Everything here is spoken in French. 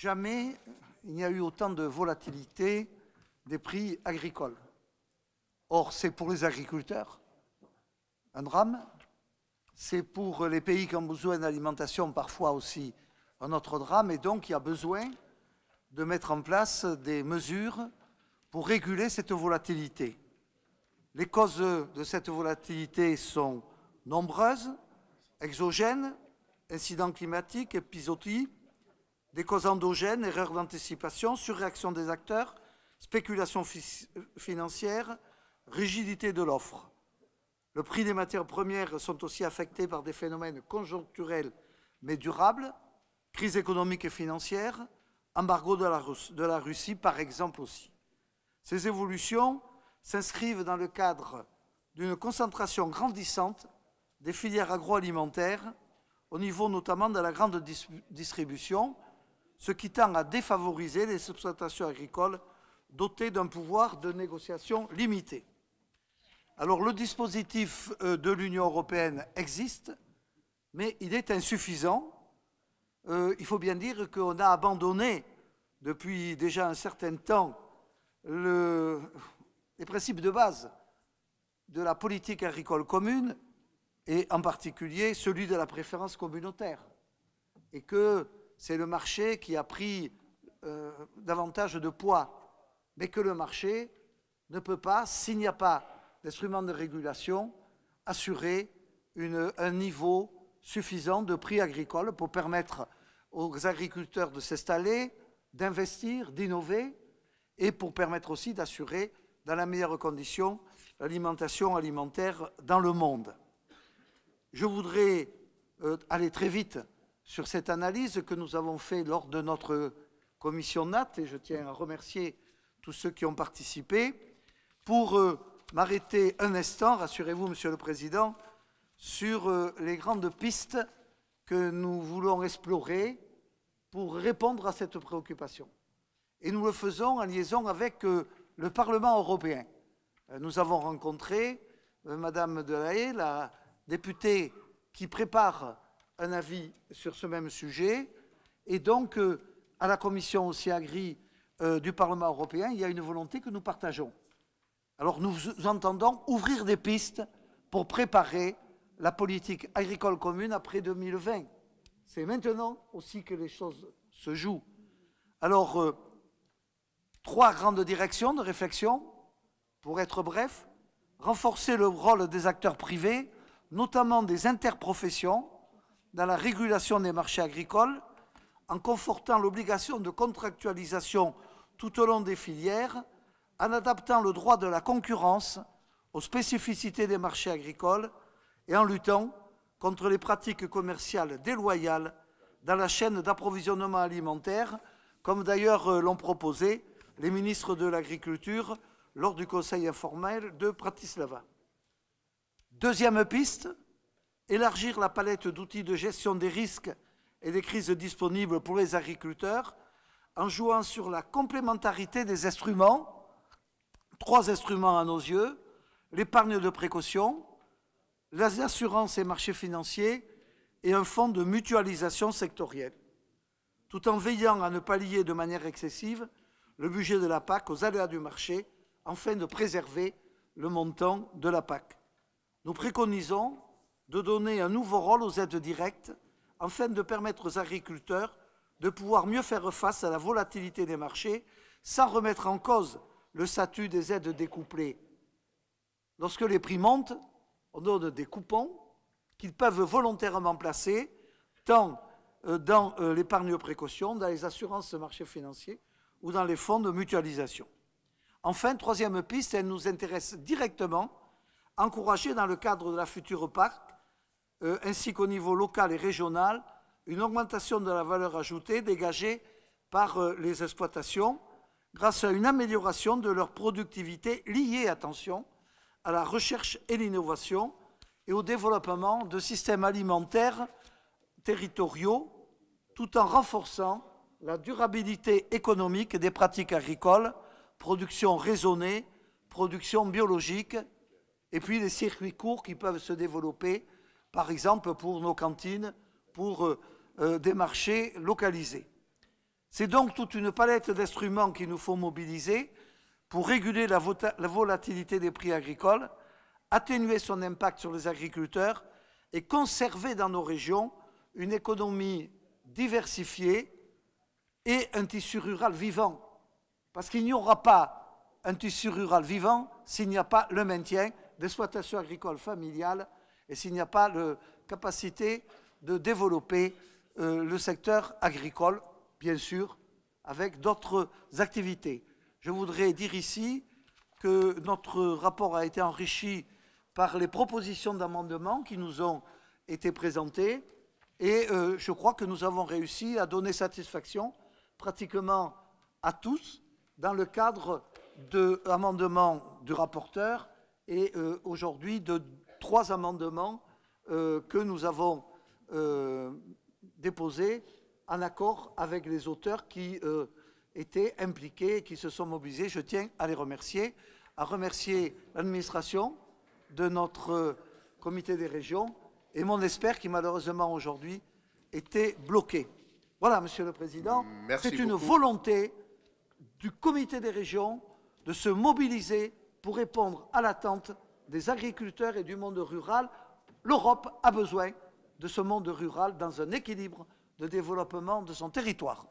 Jamais il n'y a eu autant de volatilité des prix agricoles. Or, c'est pour les agriculteurs un drame. C'est pour les pays qui ont besoin d'alimentation parfois aussi un autre drame. Et donc, il y a besoin de mettre en place des mesures pour réguler cette volatilité. Les causes de cette volatilité sont nombreuses, exogènes, incidents climatiques, épisodies, des causes endogènes, erreurs d'anticipation, surréaction des acteurs, spéculation financière, rigidité de l'offre. Le prix des matières premières sont aussi affectés par des phénomènes conjoncturels mais durables, crise économique et financière, embargo de la, de la Russie par exemple aussi. Ces évolutions s'inscrivent dans le cadre d'une concentration grandissante des filières agroalimentaires, au niveau notamment de la grande distribution, ce qui tend à défavoriser les exploitations agricoles dotées d'un pouvoir de négociation limité. Alors le dispositif euh, de l'Union européenne existe, mais il est insuffisant. Euh, il faut bien dire qu'on a abandonné depuis déjà un certain temps les principes de base de la politique agricole commune et en particulier celui de la préférence communautaire. Et que c'est le marché qui a pris euh, davantage de poids, mais que le marché ne peut pas, s'il n'y a pas d'instrument de régulation, assurer un niveau suffisant de prix agricole pour permettre aux agriculteurs de s'installer, d'investir, d'innover, et pour permettre aussi d'assurer dans la meilleure condition l'alimentation alimentaire dans le monde. Je voudrais euh, aller très vite sur cette analyse que nous avons faite lors de notre commission NAT, et je tiens à remercier tous ceux qui ont participé, pour euh, m'arrêter un instant, rassurez-vous, Monsieur le Président, sur euh, les grandes pistes que nous voulons explorer pour répondre à cette préoccupation. Et nous le faisons en liaison avec euh, le Parlement européen. Nous avons rencontré Madame Delahaye, la députée qui prépare un avis sur ce même sujet. Et donc, euh, à la commission aussi agri euh, du Parlement européen, il y a une volonté que nous partageons. Alors, nous entendons ouvrir des pistes pour préparer la politique agricole commune après 2020. C'est maintenant aussi que les choses se jouent. Alors, euh, trois grandes directions de réflexion, pour être bref. Renforcer le rôle des acteurs privés, notamment des interprofessions, dans la régulation des marchés agricoles en confortant l'obligation de contractualisation tout au long des filières, en adaptant le droit de la concurrence aux spécificités des marchés agricoles et en luttant contre les pratiques commerciales déloyales dans la chaîne d'approvisionnement alimentaire, comme d'ailleurs euh, l'ont proposé les ministres de l'Agriculture lors du Conseil informel de Bratislava. Deuxième piste, élargir la palette d'outils de gestion des risques et des crises disponibles pour les agriculteurs en jouant sur la complémentarité des instruments, trois instruments à nos yeux, l'épargne de précaution, les assurances et marchés financiers et un fonds de mutualisation sectorielle, tout en veillant à ne pas lier de manière excessive le budget de la PAC aux aléas du marché, afin de préserver le montant de la PAC. Nous préconisons de donner un nouveau rôle aux aides directes afin de permettre aux agriculteurs de pouvoir mieux faire face à la volatilité des marchés sans remettre en cause le statut des aides découplées. Lorsque les prix montent, on donne des coupons qu'ils peuvent volontairement placer tant euh, dans euh, l'épargne précaution, dans les assurances de marché financier ou dans les fonds de mutualisation. Enfin, troisième piste, elle nous intéresse directement, encourager dans le cadre de la future PAC, euh, ainsi qu'au niveau local et régional, une augmentation de la valeur ajoutée dégagée par euh, les exploitations grâce à une amélioration de leur productivité liée, attention, à la recherche et l'innovation et au développement de systèmes alimentaires territoriaux tout en renforçant la durabilité économique des pratiques agricoles, production raisonnée, production biologique, et puis les circuits courts qui peuvent se développer par exemple pour nos cantines, pour euh, euh, des marchés localisés. C'est donc toute une palette d'instruments qu'il nous faut mobiliser pour réguler la, la volatilité des prix agricoles, atténuer son impact sur les agriculteurs et conserver dans nos régions une économie diversifiée et un tissu rural vivant. Parce qu'il n'y aura pas un tissu rural vivant s'il n'y a pas le maintien d'exploitations agricoles familiales et s'il n'y a pas la capacité de développer euh, le secteur agricole, bien sûr, avec d'autres activités. Je voudrais dire ici que notre rapport a été enrichi par les propositions d'amendement qui nous ont été présentées et euh, je crois que nous avons réussi à donner satisfaction pratiquement à tous dans le cadre de l'amendement du rapporteur et euh, aujourd'hui de trois amendements euh, que nous avons euh, déposés en accord avec les auteurs qui euh, étaient impliqués et qui se sont mobilisés. Je tiens à les remercier, à remercier l'administration de notre comité des régions et mon expert qui malheureusement aujourd'hui était bloqué. Voilà, Monsieur le Président, c'est une volonté du comité des régions de se mobiliser pour répondre à l'attente des agriculteurs et du monde rural, l'Europe a besoin de ce monde rural dans un équilibre de développement de son territoire.